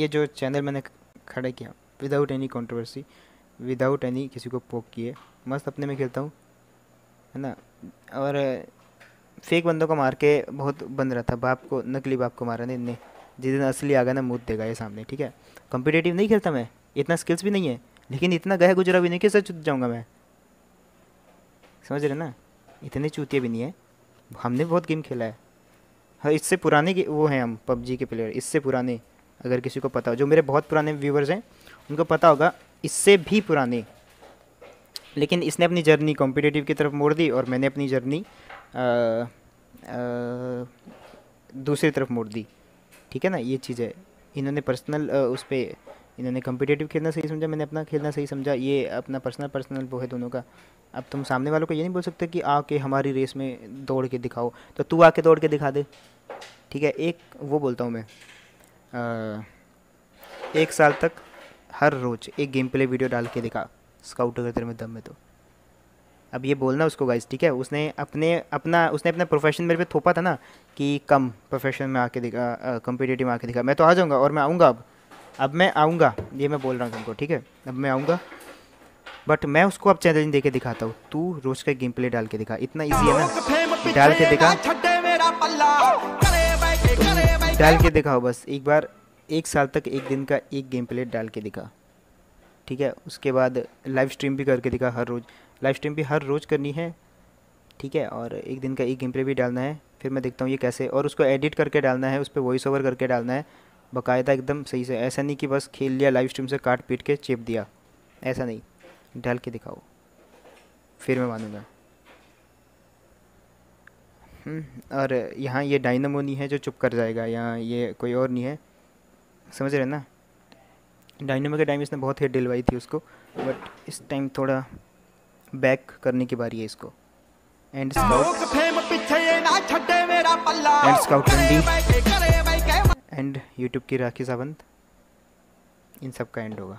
ये जो चैनल मैंने खड़ा किया without any controversy without any किसी को पोक किए मस्त अपने में खेलता हूँ है ना और फेक बंदों को मार के बहुत बन रहा था बाप को नकली बाप को मारा नहीं नहीं जिस दिन असली आ गया ना मुँह देगा ये सामने ठीक है कॉम्पिटेटिव नहीं खेलता मैं इतना स्किल्स भी नहीं है लेकिन इतना गया गुजरा भी नहीं कि सच जाऊँगा मैं समझ रहे ना इतने चूतिया भी नहीं है हमने बहुत गेम खेला है हाँ इससे पुराने वो हैं हम पबजी के प्लेयर इससे पुराने अगर किसी को पता हो जो मेरे बहुत पुराने व्यूवर्स हैं उनको पता होगा इससे भी पुराने लेकिन इसने अपनी जर्नी कॉम्पिटिटिव की तरफ मोड़ दी और मैंने अपनी जर्नी दूसरी तरफ मोड़ दी ठीक है ना ये चीज़ है इन्होंने पर्सनल उस पर इन्होंने कम्पिटेटिव खेलना सही समझा मैंने अपना खेलना सही समझा ये अपना पर्सनल पर्सनल वो है दोनों का अब तुम सामने वालों को ये नहीं बोल सकते कि आके हमारी रेस में दौड़ के दिखाओ तो तू आके दौड़ के दिखा दे ठीक है एक वो बोलता हूँ मैं एक साल तक हर रोज़ एक गेम प्ले वीडियो डाल के दिखा स्काउट अगर तेरे में दम में तो अब ये बोलना उसको गाइज ठीक है उसने अपने अपना उसने अपना प्रोफेशन मेरे पे थोपा था ना कि कम प्रोफेशन में आके दिखा कम्पिटेटिव में आके दिखा मैं तो आ जाऊँगा और मैं आऊँगा अब अब मैं आऊँगा ये मैं बोल रहा हूँ तुमको ठीक है अब मैं आऊँगा बट मैं उसको अब चैलेंज दे के दिखाता हूँ तू रोज़ का गेम प्ले डाल के दिखा इतना ईजी है ना डाल के दिखा डाल के दिखाओ बस एक बार एक साल तक एक दिन का एक गेम प्ले डाल के दिखा ठीक है उसके बाद लाइव स्ट्रीम भी करके दिखा हर रोज़ लाइव स्ट्रीम भी हर रोज़ करनी है ठीक है और एक दिन का एक गेम प्ले भी डालना है फिर मैं देखता हूँ ये कैसे और उसको एडिट करके डालना है उस पर वॉइस ओवर करके डालना है बाकायदा एकदम सही से ऐसा नहीं कि बस खेल लिया लाइव स्ट्रीम से काट पीट के चेप दिया ऐसा नहीं डाल के दिखाओ फिर मैं मानूँगा हम्म, और यहाँ ये डाइनमो नहीं है जो चुप कर जाएगा यहाँ ये कोई और नहीं है समझ रहे ना डाइनमो के टाइम इसने बहुत हेड डिलवाई थी उसको बट इस टाइम थोड़ा बैक करने की बारी है इसको and scout and and YouTube की राखी सावंत इन सब का एंड होगा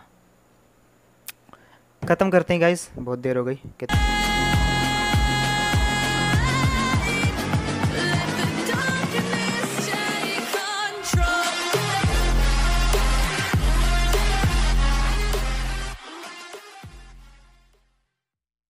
ख़त्म करते हैं गाइस बहुत देर हो गई हैं